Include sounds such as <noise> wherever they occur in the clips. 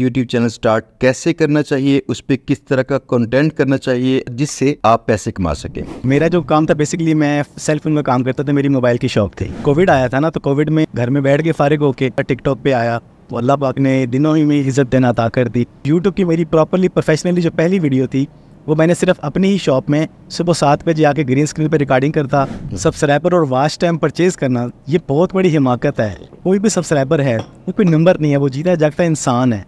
YouTube channel start कैसे करना चाहिए उस पर किस तरह का कंटेंट करना चाहिए जिससे आप पैसे कमा सकें मेरा जो काम था बेसिकली मैं सेल फोन में काम करता था मेरी मोबाइल की शॉप थी कोविड आया था ना तो कोविड में घर में बैठ के फारिग होकर टिकटॉक पे आया तो अल्लाह पाक ने दिनों ही में इज्जत देना अता कर दी यूट्यूब की मेरी प्रॉपरली प्रोफेशनली जो पहली वीडियो थी वो मैंने सिर्फ अपनी ही शॉप में सुबह सात बजे आके ग्रीन स्क्रीन पर रिकॉर्डिंग करता सब्सक्राइबर और वाच टाइम परचेज करना ये बहुत बड़ी हिमाकत है कोई भी सब्सक्राइबर है वो कोई नंबर नहीं है वो जीता जागता इंसान है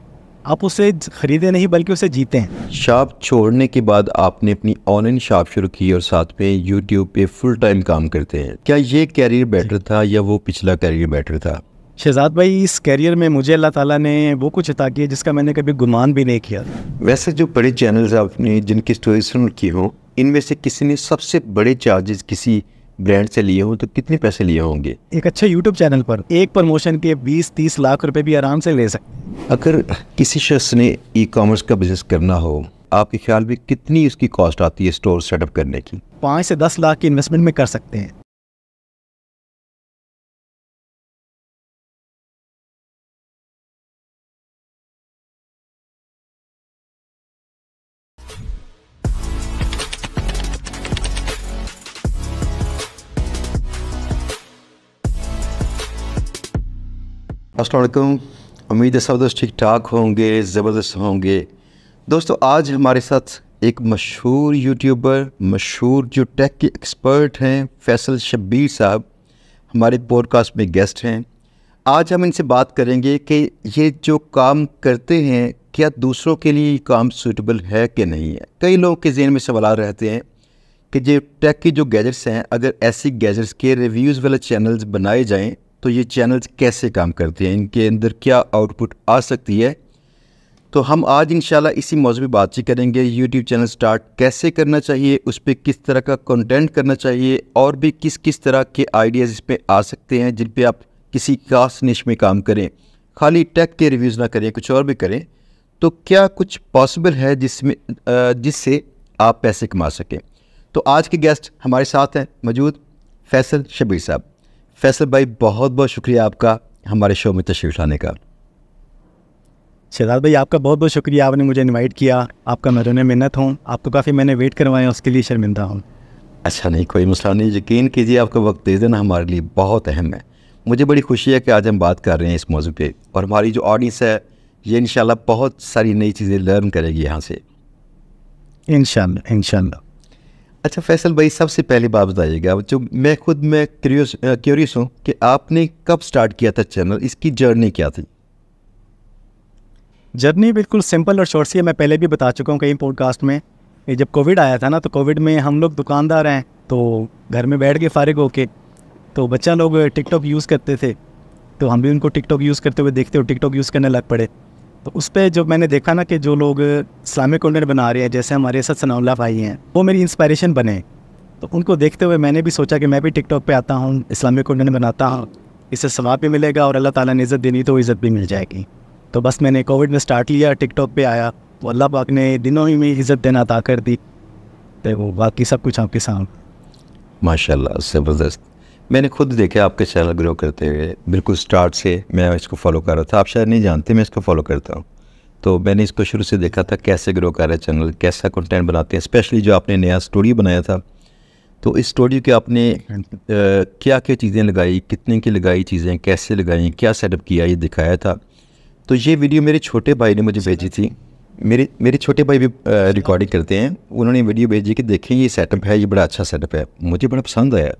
आप उसे खरीदे नहीं बल्कि उसे जीते हैं शॉप छोड़ने के बाद आपने अपनी ऑनलाइन शॉप शुरू की और साथ में यूट्यूब पे फुल टाइम काम करते हैं क्या ये कैरियर बेटर था या वो पिछला कैरियर बेटर था शहजाद भाई इस कैरियर में मुझे अल्लाह ताला ने वो कुछ अता किया जिसका मैंने कभी गुमान भी नहीं किया वैसे जो बड़े चैनल्स आपने जिनकी स्टोरी सुन की हो इनमें से किसी ने सबसे बड़े चार्जेस किसी ब्रांड से लिए हो तो कितने पैसे लिए होंगे एक अच्छे यूट्यूब चैनल पर एक प्रमोशन के 20-30 लाख रुपए भी आराम से ले सकते अगर किसी शख्स ने ई कॉमर्स का बिजनेस करना हो आपके ख्याल में कितनी उसकी कॉस्ट आती है स्टोर सेटअप करने की पाँच से दस लाख की इन्वेस्टमेंट में कर सकते हैं असलकुम उम्मीद है सब दोस्त ठीक ठाक होंगे ज़बरदस्त होंगे दोस्तों आज हमारे साथ एक मशहूर यूट्यूबर मशहूर जो टेक के एक्सपर्ट हैं फैसल शब्बीर साहब हमारे पॉडकास्ट में गेस्ट हैं आज हम इनसे बात करेंगे कि ये जो काम करते हैं क्या दूसरों के लिए काम सूटेबल है कि नहीं है कई लोगों के जेन में सवाल रहते हैं कि जो टेक की जो गैजेट्स हैं अगर ऐसी गैजेट्स के रिव्यूज़ वाले चैनल्स बनाए जाएँ तो ये चैनल्स कैसे काम करते हैं इनके अंदर क्या आउटपुट आ सकती है तो हम आज इन इसी मौजूद बातचीत करेंगे यूट्यूब चैनल स्टार्ट कैसे करना चाहिए उस पर किस तरह का कंटेंट करना चाहिए और भी किस किस तरह के आइडियाज़ इस पर आ सकते हैं जिन पर आप किसी खास निश में काम करें खाली टेक के रिव्यूज़ ना करें कुछ और भी करें तो क्या कुछ पॉसिबल है जिसमें जिससे आप पैसे कमा सकें तो आज के गेस्ट हमारे साथ हैं मौजूद फैसल शबीर साहब फैसल भाई बहुत बहुत शुक्रिया आपका हमारे शो में तशरीफ लाने का शहजाद भाई आपका बहुत बहुत शुक्रिया आपने मुझे इनवाइट किया आपका मरुन मिन्नत हूँ आपको काफ़ी मैंने वेट करवाया उसके लिए शर्मिंदा हूँ अच्छा नहीं कोई मसला नहीं यकीन कीजिए आपका वक्त दे देना हमारे लिए बहुत अहम है मुझे बड़ी खुशी है कि आज हम बात कर रहे हैं इस मौजू पे और हमारी जो ऑडियंस है ये इन बहुत सारी नई चीज़ें लर्न करेगी यहाँ से इन इनशाला अच्छा फैसल भाई सबसे पहले बात बताइएगा जो मैं खुद मैं क्यूरियस क्यूरियस हूँ कि आपने कब स्टार्ट किया था चैनल इसकी जर्नी क्या थी जर्नी बिल्कुल सिंपल और शॉर्ट सी है मैं पहले भी बता चुका हूँ कई पॉडकास्ट में जब कोविड आया था ना तो कोविड में हम लोग दुकानदार हैं तो घर में बैठ के फारिग होके तो बच्चा लोग टिकटॉक यूज़ करते थे तो हम भी उनको टिकटॉक यूज़ करते हुए देखते हो टिकटॉक यूज़ करने लग पड़े तो उस पर जब मैंने देखा ना कि जो लोग इस्लामिक कॉन्टेंट बना रहे हैं जैसे हमारे साथ सनाउल्ला भाई हैं वो मेरी इंस्पायरेशन बने तो उनको देखते हुए मैंने भी सोचा कि मैं भी टिकटॉक पे आता हूँ इस्लामिक कॉन्टेंट बनाता हूँ इससे सवाब भी मिलेगा और अल्लाह ताला ने इज़्ज़त देनी तो इज़्ज़त भी मिल जाएगी तो बस मैंने कोविड में स्टार्ट लिया टिकटॉक पे आया तो अल्लाह पाक ने दिनों ही में इज़्ज़त देना अदा कर दी तो वो बाकी सब कुछ आपके सामने माशाल्लाह ज़बरदस्त मैंने खुद देखा आपके चैनल ग्रो करते हुए बिल्कुल स्टार्ट से मैं इसको फॉलो कर रहा था आप शायद नहीं जानते मैं इसको फॉलो करता हूँ तो मैंने इसको शुरू से देखा था कैसे ग्रो कर रहा है चैनल कैसा कंटेंट बनाते हैं स्पेशली जो आपने नया स्टोरी बनाया था तो इस स्टोरी के आपने आ, क्या क्या चीज़ें लगाई कितने की लगाई चीज़ें कैसे लगाई क्या सेटअप किया ये दिखाया था तो ये वीडियो मेरे छोटे भाई ने मुझे भेजी थी मेरे मेरे छोटे भाई भी रिकॉर्डिंग करते हैं उन्होंने वीडियो भेजी कि देखें ये सेटअप है ये बड़ा अच्छा सेटअप है मुझे बड़ा पसंद आया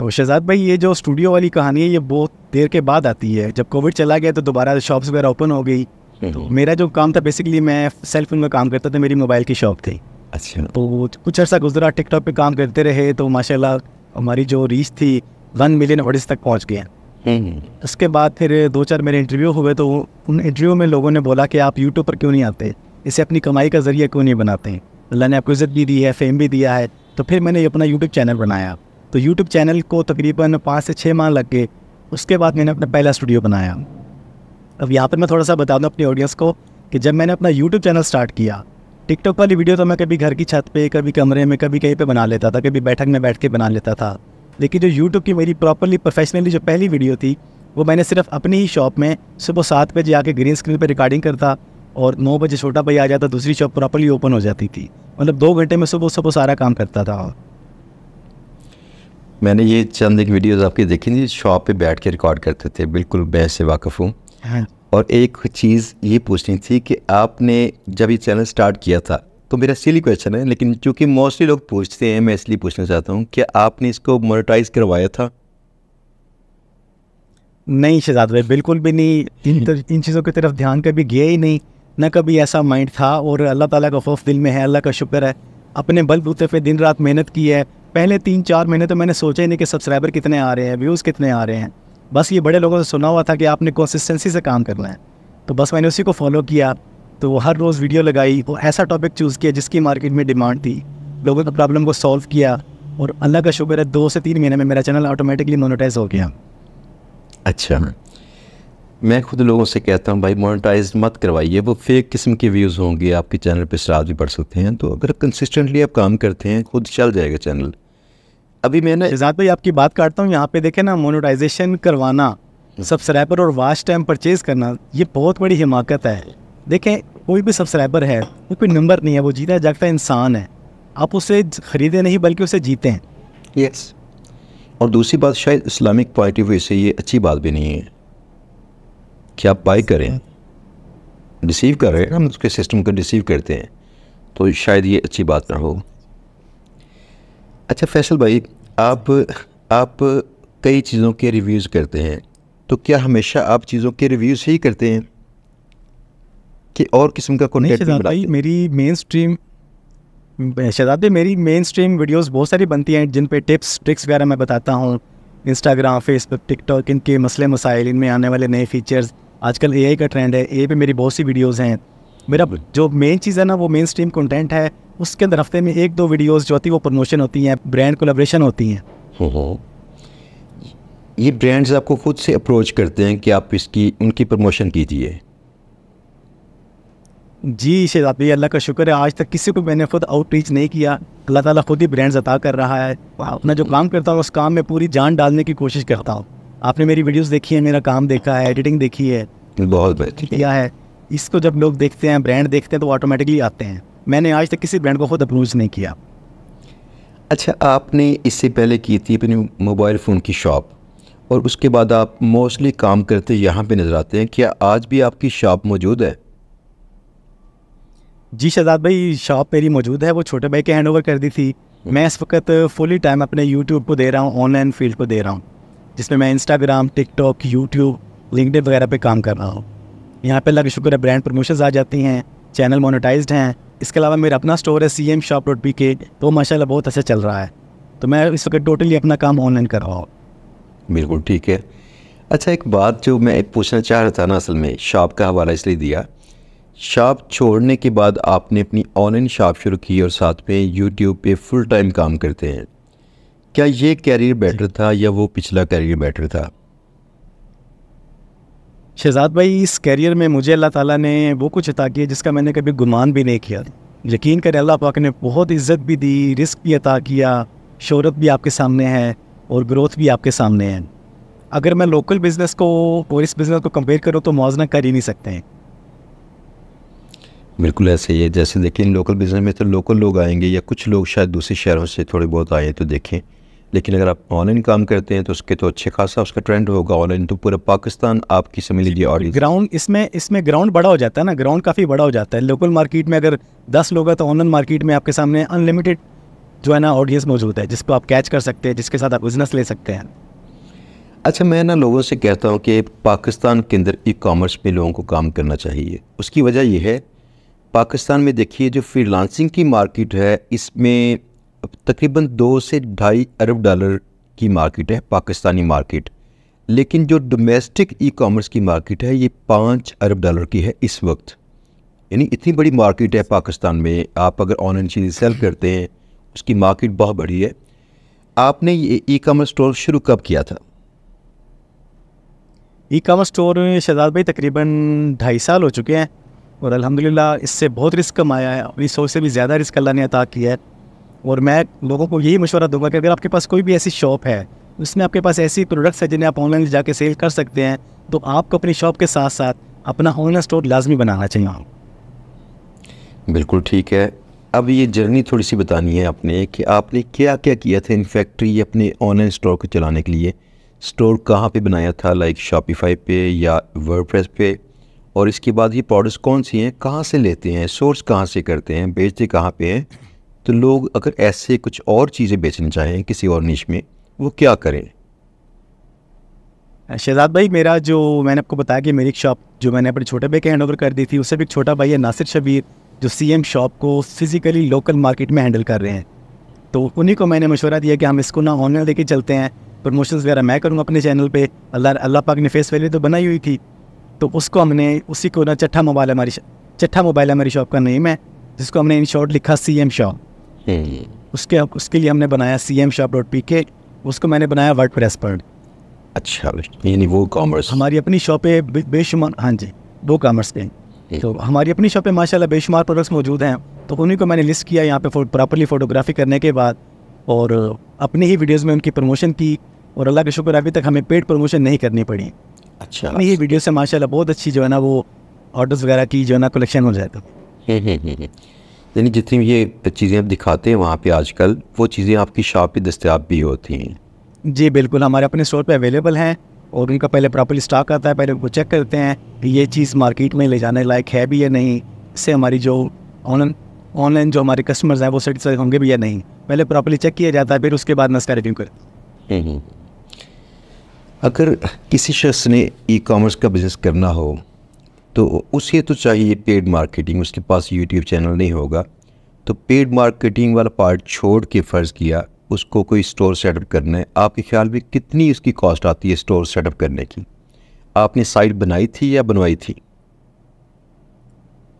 तो शहजाद भाई ये जो स्टूडियो वाली कहानी है ये बहुत देर के बाद आती है जब कोविड चला गया तो दोबारा शॉप्स वगैरह ओपन हो गई हम्म। तो मेरा जो काम था बेसिकली मैं सेल फोन में काम करता था मेरी मोबाइल की शॉप थी अच्छा तो कुछ अर्सा गुजरा टिकटॉक पे काम करते रहे तो माशाल्लाह हमारी जो रीच थी वन मिलियन ऑडिस तक पहुंच गया हम्म। उसके बाद फिर दो चार मेरे इंटरव्यू हुए तो उन इंटरव्यू में लोगों ने बोला कि आप यूट्यूब पर क्यों नहीं आते इसे अपनी कमाई का जरिया क्यों नहीं बनाते अल्लाह ने आपको इज़्ज़त भी दी है फेम भी दिया है तो फिर मैंने अपना यूट्यूब चैनल बनाया तो यूट्यूब चैनल को तकरीबन पाँच से छः माह लग गए उसके बाद मैंने अपना पहला स्टूडियो बनाया अब यहाँ पर मैं थोड़ा सा बता दूँ अपनी ऑडियंस को कि जब मैंने अपना यूट्यूब चैनल स्टार्ट किया टिकटॉक वाली वीडियो तो मैं कभी घर की छत पे कभी कमरे में कभी कहीं पे बना लेता था कभी बैठक में बैठ के बना लेता था लेकिन जो यूट्यूब की मेरी प्रॉपरली प्रोफेशनली जो पहली वीडियो थी वो मैंने सिर्फ अपनी ही शॉप में सुबह सात बजे आके ग्रीन स्क्रीन पर रिकॉर्डिंग करता और नौ बजे छोटा भाई आ जाता दूसरी शॉप प्रॉपरली ओपन हो जाती थी मतलब दो घंटे में सुबह सुबह सारा काम करता था मैंने ये चंद एक वीडियोस आपकी देखी थी शॉप पे बैठ के रिकॉर्ड करते थे बिल्कुल मैं से वाकफ़ हूँ हाँ। और एक चीज़ ये पूछनी थी कि आपने जब ये चैनल स्टार्ट किया था तो मेरा सीली क्वेश्चन है लेकिन चूंकि मोस्टली लोग पूछते हैं मैं इसलिए पूछना चाहता हूँ कि आपने इसको मोनिटाइज करवाया था नहीं शहजाद भाई बिल्कुल भी नहीं इन तर, <laughs> इन चीज़ों की तरफ ध्यान कभी गया ही नहीं ना कभी ऐसा माइंड था और अल्लाह ताला का खौफ दिल में है अल्लाह का शुक्र है अपने बल बूते पे दिन रात मेहनत की है पहले तीन चार महीने तो मैंने सोचा ही नहीं कि सब्सक्राइबर कितने आ रहे हैं व्यूज़ कितने आ रहे हैं बस ये बड़े लोगों से सुना हुआ था कि आपने कंसिस्टेंसी से काम करना है तो बस मैंने उसी को फॉलो किया तो हर रोज़ वीडियो लगाई वो ऐसा टॉपिक चूज़ किया जिसकी मार्केट में डिमांड थी लोगों की प्रॉब्लम को सॉल्व किया और अल्लाह का शुक्र है दो से तीन महीने में मेरा चैनल ऑटोमेटिकली मोनोटाइज हो गया अच्छा मैं खुद लोगों से कहता हूँ भाई मोनेटाइज मत करवाइए वो फेक किस्म के व्यूज़ होंगे आपके चैनल पे श्राद्ध भी पढ़ सकते हैं तो अगर कंसिस्टेंटली आप काम करते हैं खुद चल जाएगा चैनल अभी मैंने इजाद भाई आपकी बात काटता हूँ यहाँ पे देखे ना मोनिटाइजेशन करवाना सब्सक्राइबर हम्म। और वाच टाइम परचेज़ करना ये बहुत बड़ी हिमाकत है देखें कोई भी सब्सक्राइबर है वो कोई नंबर नहीं है वो जीता जागता इंसान है आप उसे ख़रीदें नहीं बल्कि उसे जीते हैं यस और दूसरी बात शायद इस्लामिक पॉइंट ऑफ व्यू से ये अच्छी बात भी नहीं है कि आप बाई करें रिसीव कर रहे हैं हम उसके सिस्टम को रिसीव करते हैं तो शायद ये अच्छी बात ना हो अच्छा फैसल भाई आप आप कई चीज़ों के रिव्यूज़ करते हैं तो क्या हमेशा आप चीज़ों के रिव्यूज़ ही करते हैं कि और किस्म का कंटेंट भाई मेरी मेन स्ट्रीम शहजादे मेरी मेन स्ट्रीम वीडियोस बहुत सारी बनती हैं जिन पे टिप्स ट्रिक्स वगैरह मैं बताता हूँ इंस्टाग्राम फेसबुक टिकटॉक इनके मसले मसाइल इनमें आने वाले नए फीचर्स आजकल ए का ट्रेंड है ए पे मेरी बहुत सी वीडियोस हैं मेरा जो मेन चीज़ है ना वो मेन स्ट्रीम कंटेंट है उसके अंदर हफ्ते में एक दो वीडियोस जो होती है वो प्रमोशन होती हैं ब्रांड कोलेब्रेशन होती हैं ये ब्रांड्स आपको खुद से अप्रोच करते हैं कि आप इसकी उनकी प्रमोशन कीजिए जी शहजाद भैया अल्लाह का शुक्र है आज तक किसी को मैंने खुद आउटरीच नहीं किया अल्लाह ताला खुद ही ब्रांड्स अता कर रहा है अपना जो काम करता हूँ उस काम में पूरी जान डालने की कोशिश करता हूँ आपने मेरी वीडियोस देखी है मेरा काम देखा है एडिटिंग देखी है बहुत बेहतर किया है इसको जब लोग देखते हैं ब्रांड देखते हैं तो ऑटोमेटिकली आते हैं मैंने आज तक किसी ब्रांड को खुद अप्रोच नहीं किया अच्छा आपने इससे पहले की थी अपनी मोबाइल फ़ोन की शॉप और उसके बाद आप मोस्टली काम करते यहाँ पे नज़र आते हैं क्या आज भी आपकी शॉप मौजूद है जी शहजाद भाई शॉप मेरी मौजूद है वो छोटे भाई के हैंड ओवर कर दी थी हम्म। मैं इस वक्त फुली टाइम अपने यूट्यूब को दे रहा हूँ ऑनलाइन फील्ड को दे रहा हूँ जिसमें मैं इंस्टाग्राम टिकटॉक यूट्यूब लिंकड वगैरह पे काम कर रहा हूँ यहाँ पे लग शुक्र है ब्रांड प्रमोशंस आ जाती हैं चैनल मोनेटाइज्ड हैं इसके अलावा मेरा अपना स्टोर है C M shop road P K तो माशा बहुत अच्छा चल रहा है तो मैं इस वक्त टोटली अपना काम ऑनलाइन कर रहा हूँ बिल्कुल ठीक है अच्छा एक बात जो मैं पूछना चाह रहा था ना असल में शॉप का हवाला इसलिए दिया शॉप छोड़ने के बाद आपने अपनी ऑनलाइन शॉप शुरू की और साथ में यूट्यूब पे फुल टाइम काम करते हैं क्या ये कैरियर बेटर था या वो पिछला कैरियर बेटर था शहजाद भाई इस कैरियर में मुझे अल्लाह ताला ने वो कुछ अता किया जिसका मैंने कभी गुमान भी नहीं किया यकीन करें अल्लाह पाक ने बहुत इज़्ज़त भी दी रिस्क भी अता किया शहरत भी आपके सामने है और ग्रोथ भी आपके सामने है अगर मैं लोकल बिज़नेस को और इस बिज़नेस को कंपेयर करूँ तो मुजना कर ही नहीं सकते हैं बिल्कुल ऐसे ही है जैसे देखें लोकल बिज़नेस में तो लोकल लोग आएंगे या कुछ लोग शायद दूसरे शहरों से थोड़े बहुत आए तो देखें लेकिन अगर आप ऑनलाइन काम करते हैं तो उसके तो अच्छे खासा उसका ट्रेंड होगा ऑनलाइन तो पूरा पाकिस्तान आपकी समझ लीजिए और ग्राउंड इसमें इसमें ग्राउंड बड़ा हो जाता है ना ग्राउंड काफ़ी बड़ा हो जाता है लोकल मार्केट में अगर दस लोग हैं तो ऑनलाइन मार्केट में आपके सामने अनलिमिटेड जो है ना ऑडियंस मौजूद है जिसको आप कैच कर सकते हैं जिसके साथ आप बिजनेस ले सकते हैं अच्छा मैं ना लोगों से कहता हूँ कि पाकिस्तान के अंदर ई कॉमर्स में लोगों को काम करना चाहिए उसकी वजह यह है पाकिस्तान में देखिए जो फ्रीलांसिंग की मार्केट है इसमें तकरीबन दो से ढाई अरब डॉलर की मार्केट है पाकिस्तानी मार्केट लेकिन जो डोमेस्टिक ई कॉमर्स की मार्केट है ये पाँच अरब डॉलर की है इस वक्त यानी इतनी बड़ी मार्केट है पाकिस्तान में आप अगर ऑनलाइन चीज़ें सेल करते हैं उसकी मार्केट बहुत बड़ी है आपने ये ई कॉमर्स स्टोर शुरू कब किया था ई कॉमर्स स्टोर शहजाद भाई तकरीबन ढाई साल हो चुके हैं और अलहमदिल्ला इससे बहुत रिस्क कमाया है अपनी सोच से भी ज़्यादा रिस्क अल्लाह ने अता किया है और मैं लोगों को यही मशवरा दूंगा कि अगर आपके पास कोई भी ऐसी शॉप है उसमें आपके पास ऐसी प्रोडक्ट्स है जिन्हें आप ऑनलाइन जाके सेल कर सकते हैं तो आपको अपनी शॉप के साथ साथ अपना ऑनलाइन स्टोर लाजमी बनाना चाहिए बिल्कुल ठीक है अब ये जर्नी थोड़ी सी बतानी है आपने कि आपने क्या क्या किया था इन फैक्ट्री अपने ऑनलाइन स्टोर को चलाने के लिए स्टोर कहाँ पे बनाया था लाइक शॉपिफाई पे या वर्डप्रेस पे और इसके बाद ये प्रोडक्ट्स कौन सी हैं कहाँ से लेते हैं सोर्स कहाँ से करते हैं बेचते कहाँ पे हैं तो लोग अगर ऐसे कुछ और चीज़ें बेचना चाहें किसी और निश में वो क्या करें शहजाद भाई मेरा जो मैंने आपको बताया कि मेरी शॉप जो मैंने अपने छोटे भाई के हैंड ओवर कर दी थी उससे भी एक छोटा भाई है नासिर शबीर जो सीएम शॉप को फिज़िकली लोकल मार्केट में हैंडल कर रहे हैं तो उन्हीं को मैंने मशवरा दिया कि हम इसको ना ऑनलाइन लेके चलते हैं प्रमोशन वगैरह मैं करूँगा अपने चैनल पर अल्लाह अल्लाह पाक ने फेस वैल्यू तो बनाई हुई थी तो उसको हमने उसी को ना चट्ठा मोबाइल हमारी चट्ठा मोबाइल हमारी शॉप का नेम है जिसको हमने इन शॉर्ट लिखा सी एम शॉप उसके उसके लिए हमने बनाया C M shop dot P K उसको मैंने बनाया वर्ड प्रेस पर अच्छा यानी वो कॉमर्स हमारी अपनी शॉप है बेशुमार हाँ जी वो कॉमर्स के तो हमारी अपनी शॉपें माशाल्लाह बेशुमार प्रोडक्ट्स मौजूद हैं तो उन्हीं को मैंने लिस्ट किया यहाँ पे फो, प्रॉपरली फोटोग्राफी करने के बाद और अपनी ही वीडियोज़ में उनकी प्रमोशन की और अल्लाह के शुक्र अभी तक हमें पेड प्रमोशन नहीं करनी पड़ी अच्छा अपनी ही वीडियो से माशाल्लाह बहुत अच्छी जो है ना वो ऑर्डर्स वगैरह की जो है ना कलेक्शन हो जाएगा तो। यानी जितनी ये चीज़ें आप दिखाते हैं वहाँ पे आजकल वो चीज़ें आपकी शॉप पे दस्तियाब भी होती हैं जी बिल्कुल हमारे अपने स्टोर पे अवेलेबल हैं और उनका पहले प्रॉपर स्टॉक आता है पहले उनको चेक करते हैं कि ये चीज़ मार्केट में ले जाने लायक है भी या नहीं इससे हमारी जो ऑनलाइन ऑनलाइन जो हमारे कस्टमर्स हैं वो सेटिसफाई होंगे भी या नहीं पहले प्रॉपरली चेक किया जाता है फिर उसके बाद नस्का रिव्यू कर हम्म, हम्म। अगर किसी शख्स ने ई कॉमर्स का बिज़नेस करना हो तो उसे तो चाहिए पेड मार्केटिंग उसके पास यूट्यूब चैनल नहीं होगा तो पेड मार्केटिंग वाला पार्ट छोड़ के फ़र्ज़ किया उसको कोई स्टोर सेटअप करना है आपके ख्याल में कितनी उसकी कॉस्ट आती है स्टोर सेटअप करने की आपने साइट बनाई थी या बनवाई थी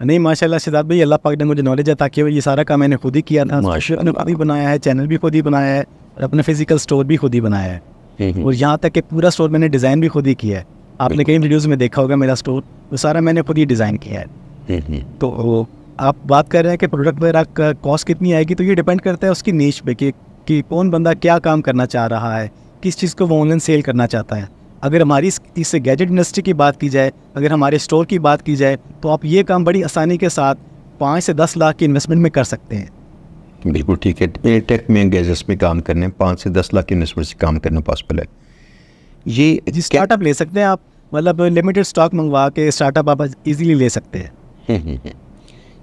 नहीं माशाल्लाह सिद्धार्थ भाई अल्लाह पाक ने मुझे नॉलेज है ताकि ये सारा काम मैंने खुद ही किया था माशाल्लाह खुद ही बनाया है चैनल भी खुद ही बनाया है और अपना फिजिकल स्टोर भी खुद ही बनाया है हम्म, हम्म। और यहाँ तक कि पूरा स्टोर मैंने डिज़ाइन भी खुद ही किया है आपने कई वीडियोस में देखा होगा मेरा स्टोर वो सारा मैंने खुद ही डिज़ाइन किया है हम्म, हम्म। तो आप बात कर रहे हैं कि प्रोडक्ट वगैरह कॉस्ट कितनी आएगी तो ये डिपेंड करता है उसकी नीच पे कि कि कौन बंदा क्या काम करना चाह रहा है किस चीज़ को वो ऑनलाइन सेल करना चाहता है अगर हमारी इससे गैजेट इंडस्ट्री की बात की जाए अगर हमारे स्टोर की बात की जाए तो आप ये काम बड़ी आसानी के साथ पाँच से दस लाख की इन्वेस्टमेंट में कर सकते हैं बिल्कुल ठीक है ए टेक में गैजेट्स में काम करने पाँच से दस लाख की इन्वेस्टमेंट से काम करना पॉसिबल है ये स्टार्टअप ले सकते हैं आप मतलब लिमिटेड स्टॉक मंगवा के स्टार्टअप आप इजीली ले सकते हैं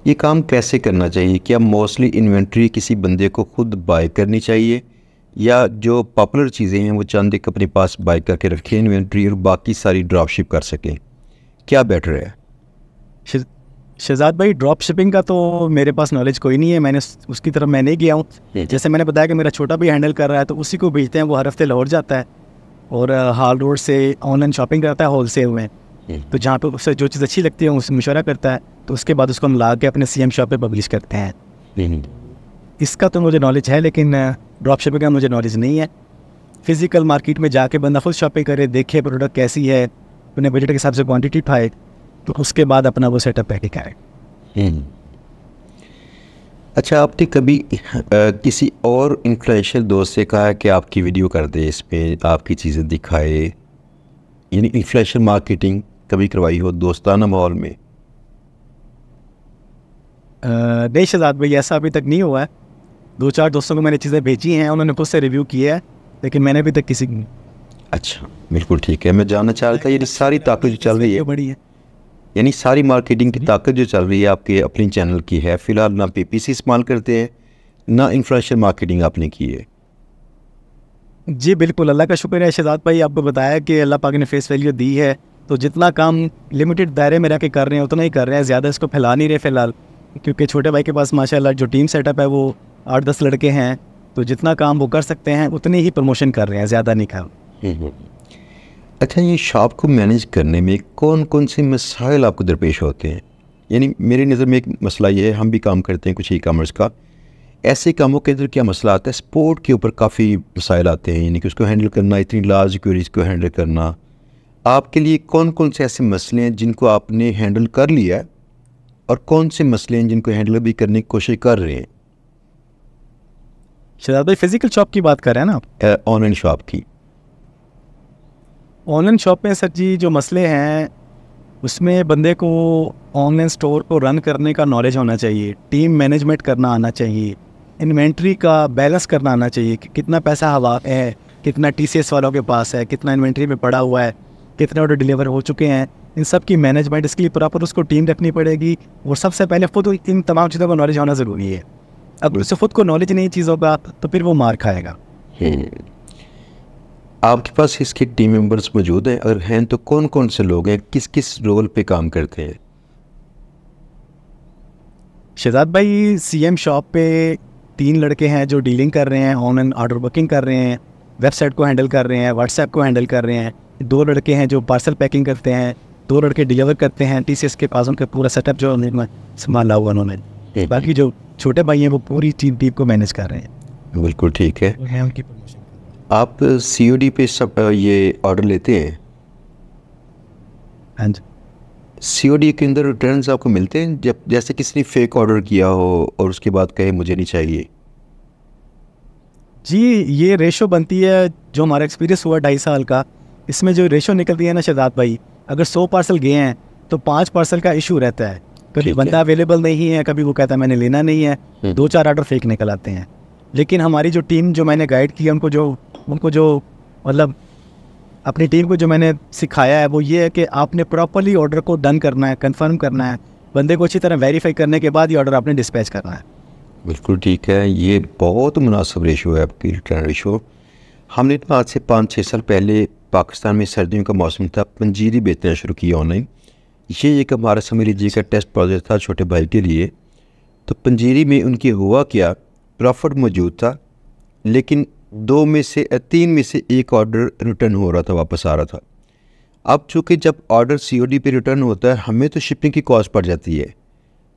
ये काम कैसे करना चाहिए क्या मोस्टली इन्वेंट्री किसी बंदे को खुद बाय करनी चाहिए या जो पॉपुलर चीज़ें हैं वो चंद एक अपने पास बाय करके रखें इन्वेंट्री और बाकी सारी ड्रॉप शिप कर सकें क्या बेटर है शहजाद भाई ड्रॉप शिपिंग का तो मेरे पास नॉलेज कोई नहीं है मैंने उसकी तरफ मैं नहीं गया हूँ हम्म। जैसे मैंने बताया कि मेरा छोटा भी हैंडल कर रहा है तो उसी को भेजते हैं वो हर हफ्ते लाहौर जाता है और हाल रोड से ऑनलाइन शॉपिंग करता है होल सेल में हम्म। तो जहाँ पे उससे जो चीज़ अच्छी लगती है उससे मशवरा करता है तो उसके बाद उसको हम ला के अपने सी एम शॉप पर पब्लिश करते हैं इसका तो मुझे नॉलेज है लेकिन ड्रॉप शॉपिंग का मुझे नॉलेज नहीं है फिज़िकल मार्केट में जाके बंदा खुद शॉपिंग करे देखे प्रोडक्ट कैसी है अपने बजट के हिसाब से क्वान्टिटी उठाए तो उसके बाद अपना वो सेटअप पैके आए अच्छा आपने कभी आ, किसी और इन्फ्लुएंशियल दोस्त से कहा है कि आपकी वीडियो कर दे इस पर आपकी चीज़ें दिखाए यानी इन्फ्लुएंशियल मार्केटिंग कभी करवाई हो दोस्ताना माहौल में नहीं शहजाद भाई ऐसा अभी तक नहीं हुआ है दो चार दोस्तों को मैंने चीज़ें भेजी हैं उन्होंने खुद से रिव्यू किया है लेकिन मैंने अभी तक किसी अच्छा बिल्कुल ठीक है मैं जानना चाह रहा था ये सारी ताकत चल रही है बड़ी है यानी सारी मार्केटिंग की ताकत जो चल रही है आपके अपने चैनल की है फ़िलहाल ना पे पी इस्तेमाल करते हैं ना इन्फ्लुएंशियल मार्केटिंग आपने की है जी बिल्कुल अल्लाह का शुक्रिया शहजाद भाई आपको बताया कि अल्लाह पाक ने फेस वैल्यू दी है तो जितना काम लिमिटेड दायरे में रह के कर रहे हैं उतना ही कर रहे हैं ज़्यादा इसको फैला नहीं रहे फ़िलहाल क्योंकि छोटे भाई के पास माशाल्लाह जो टीम सेटअप है वो आठ दस लड़के हैं तो जितना काम वो कर सकते हैं उतनी ही प्रमोशन कर रहे हैं ज़्यादा नहीं कर अच्छा ये शॉप को मैनेज करने में कौन कौन से मसाइल आपको दरपेश होते हैं यानी मेरी नज़र में एक मसला ये है हम भी काम करते हैं कुछ ई कामर्स का ऐसे कामों के अंदर क्या मसला आता है स्पोर्ट के ऊपर काफ़ी मसाइल आते हैं यानी कि उसको हैंडल करना इतनी लार्ज क्यूरीज को हैंडल करना आपके लिए कौन कौन से ऐसे मसले हैं जिनको आपने हैंडल कर लिया है और कौन से मसले हैं जिनको हैंडल भी करने की कोशिश कर रहे हैं शहजाद भाई फिज़िकल शॉप की बात कर रहे हैं ना आप ऑनलाइन शॉप की ऑनलाइन शॉप में सर जी जो मसले हैं उसमें बंदे को ऑनलाइन स्टोर को रन करने का नॉलेज होना चाहिए टीम मैनेजमेंट करना आना चाहिए इन्वेंट्री का बैलेंस करना आना चाहिए कि कितना पैसा हवा है कितना टी सी एस वालों के पास है कितना इन्वेंट्री में पड़ा हुआ है कितने ऑर्डर डिलीवर हो चुके हैं इन सब की मैनेजमेंट इसके लिए प्रॉपर उसको टीम रखनी पड़ेगी और सबसे पहले खुद इन तमाम चीज़ों का नॉलेज होना ज़रूरी है अब उसे खुद को नॉलेज नहीं चीज़ों का तो फिर वो मार खाएगा हम्म। आपके पास इसके टीम मेंबर्स मौजूद हैं अगर हैं तो कौन कौन से लोग हैं किस किस रोल पे काम करते हैं शहजाद भाई सीएम शॉप पे तीन लड़के हैं जो डीलिंग कर रहे हैं ऑनलाइन ऑर्डर बुकिंग कर रहे हैं वेबसाइट को हैंडल कर रहे हैं व्हाट्सएप को हैंडल कर रहे हैं दो लड़के हैं जो पार्सल पैकिंग करते हैं दो लड़के डिलीवर करते हैं टी के पास उनका पूरा सेटअप जो उन्होंने संभाला हुआ उन्होंने बाकी जो छोटे भाई हैं वो पूरी टीम टीम को मैनेज कर रहे हैं बिल्कुल ठीक है उनकी प्रमोशन आप सीओडी पे सब ये ऑर्डर लेते हैं हाँ जी सीओडी के अंदर रिटर्न आपको मिलते हैं जब जैसे किसी ने फेक ऑर्डर किया हो और उसके बाद कहे मुझे नहीं चाहिए जी ये रेशो बनती है जो हमारा एक्सपीरियंस हुआ ढाई साल का इसमें जो रेशो निकलती है ना शहजाद भाई अगर सौ पार्सल गए हैं तो पाँच पार्सल का इशू रहता है कभी बंदा अवेलेबल नहीं है कभी वो कहता है मैंने लेना नहीं है हम्म। दो चार ऑर्डर फेक निकल आते हैं लेकिन हमारी जो टीम जो मैंने गाइड है उनको जो उनको जो मतलब अपनी टीम को जो मैंने सिखाया है वो ये है कि आपने प्रॉपरली ऑर्डर को डन करना है कंफर्म करना है बंदे को अच्छी तरह वेरीफाई करने के बाद ये ऑर्डर आपने डिस्पैच करना है बिल्कुल ठीक है ये बहुत मुनासिब रेशो है आपकी रिटर्न रेशो हमने तो आज से पाँच छः साल पहले पाकिस्तान में सर्दियों का मौसम था पंजीरी बेचना शुरू किया ऑनलाइन ये एक हमारा समीर जी का टेस्ट प्रोजेक्ट था छोटे भाई के लिए तो पंजीरी में उनके हुआ क्या प्रॉफिट मौजूद था लेकिन दो में से तीन में से एक ऑर्डर रिटर्न हो रहा था वापस आ रहा था अब चूँकि जब ऑर्डर सी ओ डी पे रिटर्न होता है हमें तो शिपिंग की कॉस्ट पड़ जाती है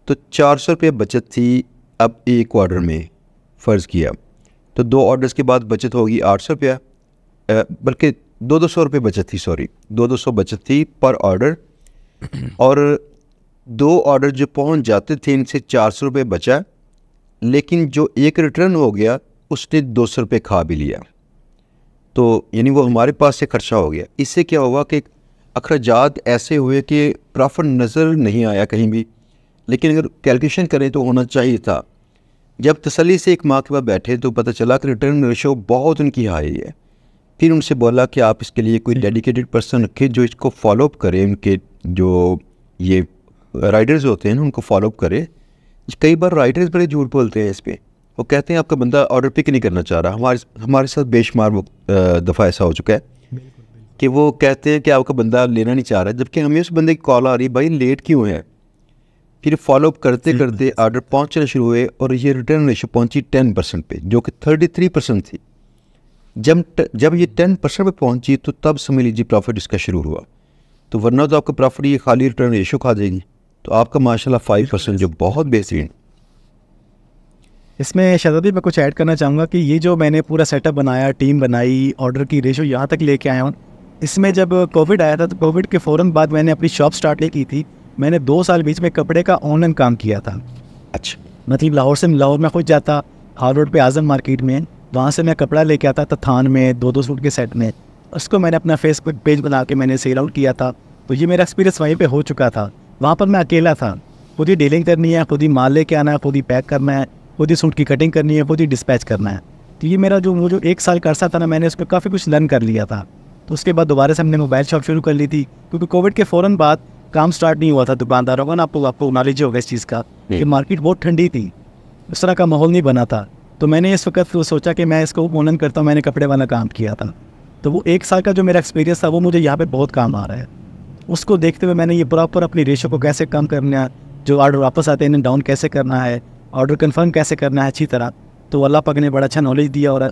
तो चार सौ रुपये बचत थी अब एक ऑर्डर में फ़र्ज़ किया तो दो ऑर्डर्स के बाद बचत होगी आठ सौ रुपया बल्कि दो दो सौ रुपये बचत थी सॉरी दो दो सौ बचत थी पर ऑर्डर <clears throat> और दो ऑर्डर जो पहुंच जाते थे इनसे चार सौ रुपये बचा लेकिन जो एक रिटर्न हो गया उसने दो सौ रुपये खा भी लिया तो यानी वो हमारे पास से ख़र्चा हो गया इससे क्या हुआ कि अखराजात ऐसे हुए कि प्रॉफिट नज़र नहीं आया कहीं भी लेकिन अगर कैलकुलेशन करें तो होना चाहिए था जब तसली से एक माह के बाद बैठे तो पता चला कि रिटर्न रेशो बहुत उनकी हाई है फिर उनसे बोला कि आप इसके लिए कोई डेडिकेटेड पर्सन रखें जो इसको फॉलोअप करें उनके जो ये राइडर्स होते हैं ना उनको फॉलोअप करें कई बार राइटर्स बड़े झूठ बोलते हैं इस पर वो कहते हैं आपका बंदा ऑर्डर पिक नहीं करना चाह रहा हमारे हमारे साथ बेशुमार दफ़ा ऐसा हो चुका है कि वो कहते हैं कि आपका बंदा लेना नहीं चाह रहा है जबकि हमें उस बंदे की कॉल आ रही भाई लेट क्यों है फिर फॉलोअप करते हम्म। करते आर्डर पहुँचने शुरू हुए और ये रिटर्न रेशो पहुँची टेन परसेंट पर जो कि थर्टी थ्री परसेंट थी जब जब ये टेन परसेंट पर पहुँची तो तब समझ लीजिए प्रॉफिट इसका शुरू हुआ तो वरना तो आपका प्रॉफिट ये खाली रिटर्न रेशो खा देगी तो आपका माशाल्लाह फाइव परसेंट जो बहुत बेहतरीन इसमें शहजादी मैं कुछ ऐड करना चाहूँगा कि ये जो मैंने पूरा सेटअप बनाया टीम बनाई ऑर्डर की रेशो यहाँ तक लेके आया हूँ इसमें जब कोविड आया था तो कोविड के फ़ौर बाद मैंने अपनी शॉप स्टार्ट की थी मैंने दो साल बीच में कपड़े का ऑनलाइन काम किया था अच्छा मतलब लाहौर से लाहौर में खुद जाता हार रोड पर आज़म मार्केट में वहाँ से मैं कपड़ा लेके आता था थान में दो दो सूट के सेट में उसको मैंने अपना फेसबुक पेज बना के मैंने सेल आउट किया था तो ये मेरा एक्सपीरियंस वहीं पर हो चुका था वहाँ पर मैं अकेला था खुद ही डीलिंग करनी है खुद ही माल लेके आना है खुद ही पैक करना है खुद ही सूट की कटिंग करनी है खुद ही डिस्पैच करना है तो ये मेरा जो वो जो एक साल का अर्सा था ना मैंने उसमें काफ़ी कुछ लर्न कर लिया था तो उसके बाद दोबारा से हमने मोबाइल शॉप शुरू कर ली थी क्योंकि कोविड के फ़ौरन बाद काम स्टार्ट नहीं हुआ था दुकानदारों का ना आपको आपको नॉलेज होगा इस चीज़ का कि मार्केट बहुत ठंडी थी उस तरह का माहौल नहीं बना था तो मैंने इस वक्त सोचा कि मैं इसको ऑनलाइन करता हूँ मैंने कपड़े वाला काम किया था तो वो एक साल का जो मेरा एक्सपीरियंस था वो मुझे यहाँ पर बहुत काम आ रहा है उसको देखते हुए मैंने ये प्रॉपर अपनी रेशो को कैसे कम करना है जो आर्डर वापस आते हैं इन्हें डाउन कैसे करना है ऑर्डर कन्फर्म कैसे करना है अच्छी तरह तो अल्लाह पाक ने बड़ा अच्छा नॉलेज दिया और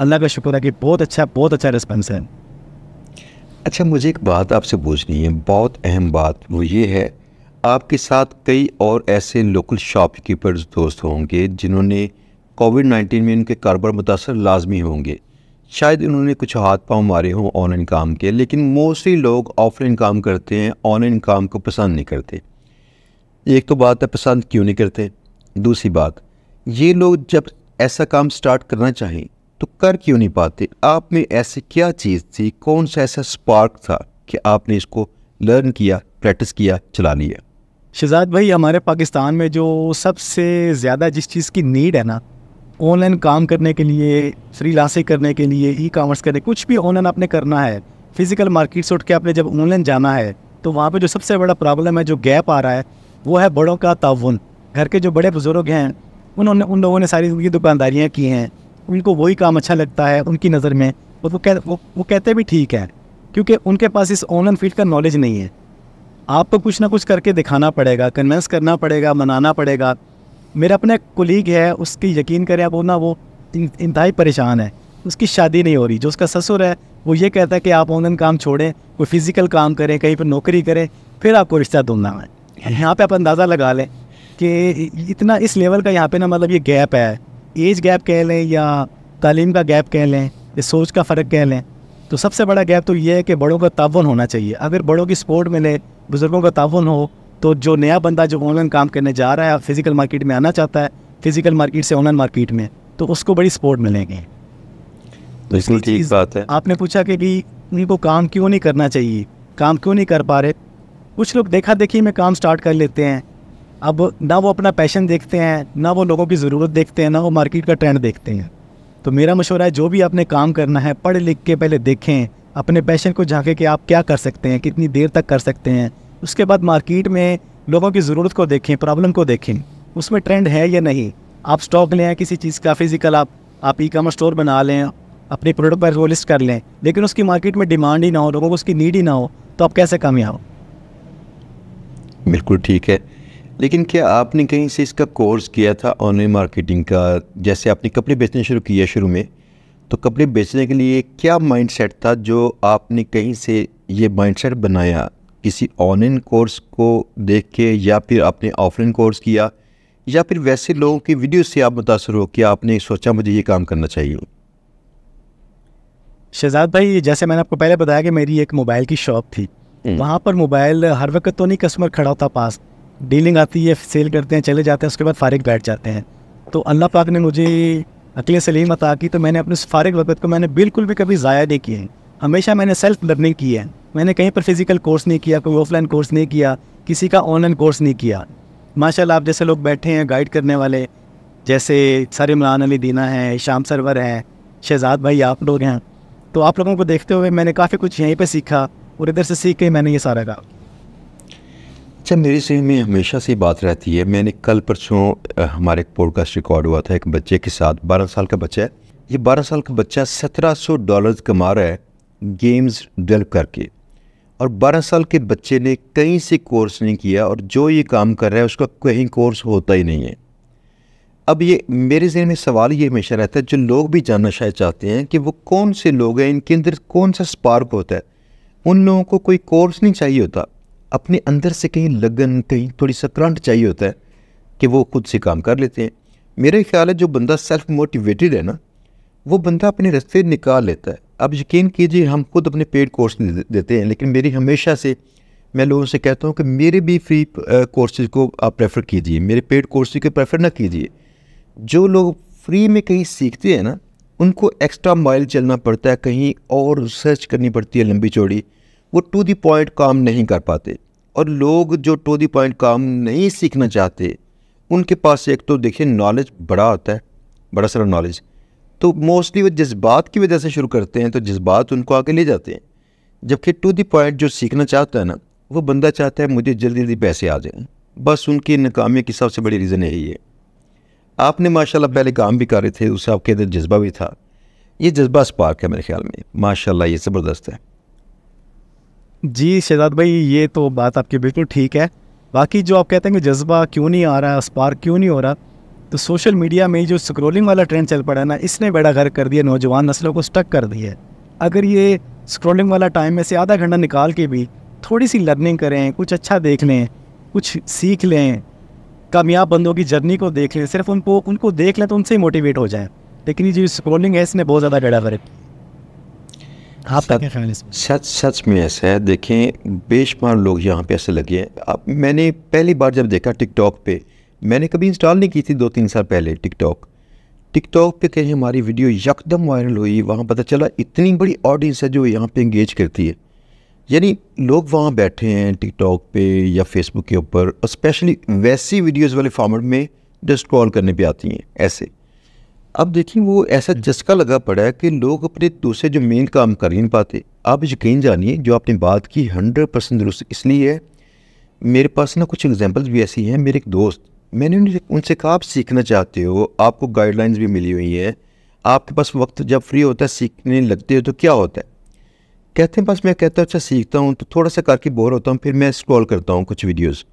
अल्लाह का शुक्र है कि बहुत अच्छा बहुत अच्छा रिस्पॉन्स है अच्छा मुझे एक बात आपसे पूछनी है बहुत अहम बात वो ये है आपके साथ कई और ऐसे लोकल शॉपकीपर्स दोस्त होंगे जिन्होंने कोविड नाइन्टीन में उनके कारोबार मुतासर लाजमी होंगे शायद उन्होंने कुछ हाथ पाँव मारे हों ऑनलाइन काम के लेकिन मोस्टली लोग ऑफलाइन काम करते हैं ऑनलाइन काम को पसंद नहीं करते एक तो बात है पसंद क्यों नहीं करते दूसरी बात ये लोग जब ऐसा काम स्टार्ट करना चाहें तो कर क्यों नहीं पाते आप में ऐसी क्या चीज़ थी कौन सा ऐसा स्पार्क था कि आपने इसको लर्न किया प्रैक्टिस किया चला लिया शहजाद भाई हमारे पाकिस्तान में जो सबसे ज़्यादा जिस चीज़ की नीड है ना ऑनलाइन काम करने के लिए फ्री लांसिंग करने के लिए ई कामर्स करने कुछ भी ऑनलाइन आपने करना है फिज़िकल मार्केट से उठ के आपने जब ऑनलाइन जाना है तो वहाँ पे जो सबसे बड़ा प्रॉब्लम है जो गैप आ रहा है वो है बड़ों का ताउन घर के जो बड़े बुज़ुर्ग हैं उन्होंने उन लोगों ने सारी ज़िंदगी दुकानदारियाँ की हैं उनको वही काम अच्छा लगता है उनकी नज़र में और वो कह वो, वो कहते भी ठीक है क्योंकि उनके पास इस ऑनलाइन फील्ड का नॉलेज नहीं है आपको कुछ ना कुछ करके दिखाना पड़ेगा कन्वेंस करना पड़ेगा मनाना पड़ेगा मेरा अपना कोलीग है उसकी यकीन करें आप ना वो इंतहाई परेशान है उसकी शादी नहीं हो रही जो उसका ससुर है वो ये कहता है कि आप ऑनलाइन काम छोड़ें कोई फिज़िकल काम करें कहीं पर नौकरी करें फिर आपको रिश्ता ढूंढना है यहाँ पे आप अंदाज़ा लगा लें कि इतना इस लेवल का यहाँ पे ना मतलब ये गैप है एज गैप कह लें या तालीम का गैप कह लें या सोच का फ़र्क कह लें तो सबसे बड़ा गैप तो ये है कि बड़ों का तावन होना चाहिए अगर बड़ों की सपोर्ट मिले बुज़ुर्गों का तावन हो तो जो नया बंदा जो ऑनलाइन काम करने जा रहा है फ़िज़िकल मार्केट में आना चाहता है फ़िज़िकल मार्केट से ऑनलाइन मार्केट में तो उसको बड़ी सपोर्ट मिलेंगे तो इसमें ठीक बात है आपने पूछा कि भी उनको काम क्यों नहीं करना चाहिए काम क्यों नहीं कर पा रहे कुछ लोग देखा देखी में काम स्टार्ट कर लेते हैं अब ना वो अपना पैशन देखते हैं ना वो लोगों की ज़रूरत देखते हैं ना वो मार्केट का ट्रेंड देखते हैं तो मेरा मशवरा है जो भी आपने काम करना है पढ़ लिख के पहले देखें अपने पैशन को झाँके कि आप क्या कर सकते हैं कितनी देर तक कर सकते हैं उसके बाद मार्केट में लोगों की ज़रूरत को देखें प्रॉब्लम को देखें उसमें ट्रेंड है या नहीं आप स्टॉक लें किसी चीज़ का फिज़िकल आप आप ई कॉमर्स स्टोर बना लें अपने प्रोडक्ट पर वो लिस्ट कर लें लेकिन उसकी मार्केट में डिमांड ही ना हो लोगों को उसकी नीड ही ना हो तो आप कैसे कामयाब बिल्कुल ठीक है लेकिन क्या आपने कहीं से इसका कोर्स किया था ऑनलाइन मार्केटिंग का जैसे आपने कपड़े बेचने शुरू किया शुरू में तो कपड़े बेचने के लिए क्या माइंडसेट था जो आपने कहीं से ये माइंडसेट बनाया किसी ऑनलाइन कोर्स को देख के या फिर आपने ऑफलाइन कोर्स किया या फिर वैसे लोगों की वीडियो से आप मुतासर हो कि आपने सोचा मुझे ये काम करना चाहिए शहजाद भाई जैसे मैंने आपको पहले बताया कि मेरी एक मोबाइल की शॉप थी हम्म। वहाँ पर मोबाइल हर वक्त तो नहीं कस्टमर खड़ा होता पास डीलिंग आती है सेल करते हैं चले जाते हैं उसके बाद फारिग बैठ जाते हैं तो अल्लाह पाक ने मुझे अकेले सलीम अता की तो मैंने अपने उस फारिग वक्त को मैंने बिल्कुल भी कभी ज़ाया नहीं किए हमेशा मैंने सेल्फ लर्निंग की है मैंने कहीं पर फिज़िकल कोर्स नहीं किया कोई ऑफलाइन कोर्स नहीं किया किसी का ऑनलाइन कोर्स नहीं किया माशाल्लाह आप जैसे लोग बैठे हैं गाइड करने वाले जैसे सर इमरान अली दीना हैं शाम सरवर हैं शहजाद भाई आप लोग हैं तो आप लोगों को देखते हुए मैंने काफ़ी कुछ यहीं पर सीखा और इधर से सीख के मैंने ये सारा कहा अच्छा मेरे से में हमेशा से बात रहती है मैंने कल परसों हमारे एक पॉडकास्ट रिकॉर्ड हुआ था एक बच्चे के साथ बारह साल का बच्चा है ये बारह साल का बच्चा सत्रह सौ डॉलर कमा रहा है गेम्स डेवलप करके और बारह साल के बच्चे ने कहीं से कोर्स नहीं किया और जो ये काम कर रहा है उसका कहीं कोर्स होता ही नहीं है अब ये मेरे जहन में सवाल ये हमेशा रहता है जो लोग भी जानना शायद चाहते हैं कि वो कौन से लोग हैं इनके अंदर कौन सा स्पार्क होता है उन लोगों को कोई कोर्स नहीं चाहिए होता अपने अंदर से कहीं लगन कहीं थोड़ी सक्रांत चाहिए होता है कि वो खुद से काम कर लेते हैं मेरे ख्याल है जो बंदा सेल्फ मोटिवेटेड है ना वो बंदा अपने रस्ते निकाल लेता है अब यकीन कीजिए हम खुद अपने पेड कोर्स देते हैं लेकिन मेरी हमेशा से मैं लोगों से कहता हूँ कि मेरे भी फ्री कोर्सेज को आप प्रेफर कीजिए मेरे पेड कोर्सेज को प्रेफर ना कीजिए जो लोग फ्री में कहीं सीखते हैं ना उनको एक्स्ट्रा माइल चलना पड़ता है कहीं और रिसर्च करनी पड़ती है लंबी चौड़ी वो टू दी पॉइंट काम नहीं कर पाते और लोग जो टू दी पॉइंट काम नहीं सीखना चाहते उनके पास एक तो देखिए नॉलेज बड़ा होता है बड़ा सारा नॉलेज तो मोस्टली वो जज्बात की वजह से शुरू करते हैं तो जज्बात उनको आगे ले जाते हैं जबकि टू दी पॉइंट जो सीखना चाहता है ना वो बंदा चाहता है मुझे जल्दी जल्दी पैसे आ जाएं बस उनकी नाकामी की सबसे बड़ी रीज़न यही है आपने माशाल्लाह पहले काम भी कर रहे थे उससे आपके अंदर जज्बा भी था ये जज्बा स्पार्क है मेरे ख्याल में माशाल्लाह ये ज़बरदस्त है जी शहजाद भाई ये तो बात आपकी बिल्कुल ठीक है बाकी जो आप कहते हैं कि जज्बा क्यों नहीं आ रहा स्पार्क क्यों नहीं हो रहा तो सोशल मीडिया में जो स्क्रोलिंग वाला ट्रेंड चल पड़ा है ना इसने बड़ा घर कर दिया नौजवान नस्लों को स्टक कर दिया है अगर ये स्क्रोलिंग वाला टाइम में से आधा घंटा निकाल के भी थोड़ी सी लर्निंग करें कुछ अच्छा देख लें कुछ सीख लें कामयाब बंदों की जर्नी को देख लें सिर्फ उनको उनको देख लें तो उनसे ही मोटिवेट हो जाए लेकिन ये जो स्क्रोलिंग है इसने बहुत ज़्यादा गड़ा फर्क आपका हाँ, क्या ख्याल सच सच में ऐसा है देखें बेशुमार लोग यहाँ पे ऐसे लगे हैं अब मैंने पहली बार जब देखा टिकटॉक पे मैंने कभी इंस्टॉल नहीं की थी दो तीन साल पहले टिकटॉक टिकटॉक पे कहीं हमारी वीडियो यकदम वायरल हुई वहाँ पता चला इतनी बड़ी ऑडियंस है जो यहाँ पे इंगेज करती है यानी लोग वहाँ बैठे हैं टिकटॉक पे या फेसबुक के ऊपर स्पेशली वैसी वीडियोज़ वाले फॉर्मेट में जो स्क्रॉल करने पर आती हैं ऐसे अब देखिए वो ऐसा जसका हम्म। लगा पड़ा है कि लोग अपने दूसरे जो मेन काम कर नहीं पाते आप यकीन जानिए जो आपने बात की हंड्रेड परसेंट दुरुस्त इसलिए है मेरे पास ना कुछ एग्जांपल्स भी ऐसी हैं मेरे एक दोस्त मैंने उनसे कहा आप सीखना चाहते हो आपको गाइडलाइंस भी मिली हुई है आपके पास वक्त जब फ्री होता है सीखने लगते हो तो क्या होता है कहते हैं बस मैं कहता हूँ अच्छा सीखता हूँ तो थोड़ा सा करके बोर होता हूँ फिर मैं स्क्रॉल करता हूँ कुछ वीडियोज़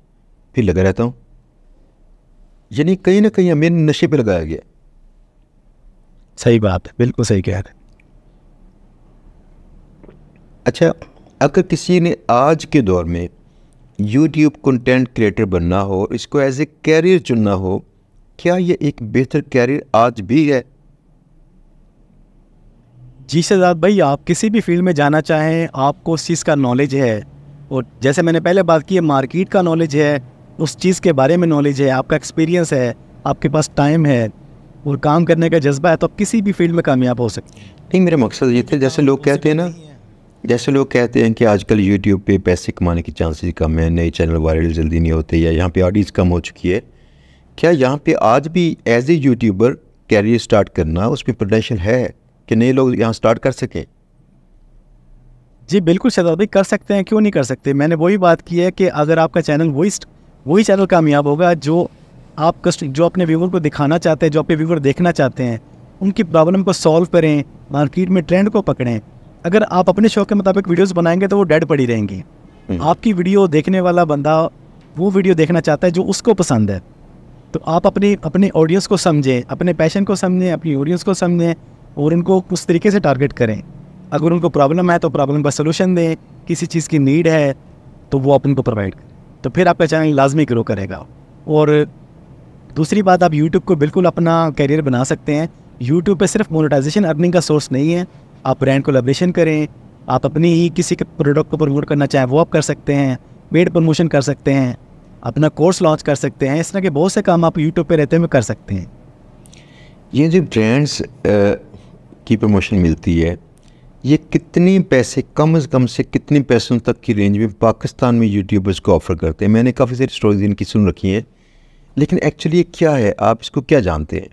फिर लगा रहता हूँ यानी कहीं ना कहीं हमें नशे पर लगाया गया सही बात है बिल्कुल सही कह रहे अच्छा अगर किसी ने आज के दौर में यूट्यूब कंटेंट क्रिएटर बनना हो इसको एज ए कैरियर चुनना हो क्या ये एक बेहतर कैरियर आज भी है जी शहजाद भाई आप किसी भी फील्ड में जाना चाहें आपको उस चीज़ का नॉलेज है और जैसे मैंने पहले बात की है मार्केट का नॉलेज है उस चीज़ के बारे में नॉलेज है आपका एक्सपीरियंस है आपके पास टाइम है और काम करने का जज्बा है तो आप किसी भी फील्ड में कामयाब हो सकते हैं नहीं मेरा मकसद ये थे जैसे लोग कहते हैं ना जैसे लोग कहते हैं कि आजकल यूट्यूब पे पैसे कमाने की चांसेस कम है नए चैनल वायरल जल्दी नहीं होते या यहाँ पे ऑडियंस कम हो चुकी है क्या यहाँ पे आज भी as a YouTuber career start करना उस पर पोटेंशियल है कि नए लोग यहाँ स्टार्ट कर सकें जी बिल्कुल शहजाद भाई कर सकते हैं क्यों नहीं कर सकते मैंने वही बात की है कि अगर आपका चैनल वही वही चैनल कामयाब होगा जो आप कस्ट जो अपने व्यूवर को दिखाना चाहते हैं जो अपने व्यूवर देखना चाहते हैं उनकी प्रॉब्लम को सॉल्व करें मार्केट में ट्रेंड को पकड़ें अगर आप अपने शौक के मुताबिक वीडियोस बनाएंगे तो वो डेड पड़ी रहेंगी हम्म। आपकी वीडियो देखने वाला बंदा वो वीडियो देखना चाहता है जो उसको पसंद है तो आप अपनी अपने ऑडियंस को समझें अपने पैशन को समझें अपनी ऑडियंस को समझें और उनको उस तरीके से टारगेट करें अगर उनको प्रॉब्लम है तो प्रॉब्लम का सोल्यूशन दें किसी चीज़ की नीड है तो वो आप उनको प्रोवाइड करें तो फिर आपका चैनल लाजमी ग्रो करेगा और दूसरी बात आप यूट्यूब को बिल्कुल अपना करियर बना सकते हैं यूट्यूब पर सिर्फ मोनोटाइजेशन अर्निंग का सोर्स नहीं है आप ब्रांड को कोलेब्रेशन करें आप अपनी ही किसी के प्रोडक्ट को प्रमोट करना चाहें वो आप कर सकते हैं पेड प्रमोशन कर सकते हैं अपना कोर्स लॉन्च कर सकते हैं इस तरह के बहुत से काम आप यूट्यूब पर रहते हुए कर सकते हैं ये जो ब्रांड्स की प्रमोशन मिलती है ये कितने पैसे कम से कम से कितने पैसों तक की रेंज में पाकिस्तान में यूट्यूबर्स को ऑफ़र करते हैं मैंने काफ़ी सारी स्टोरीज इनकी सुन रखी है लेकिन एक्चुअली क्या है आप इसको क्या जानते हैं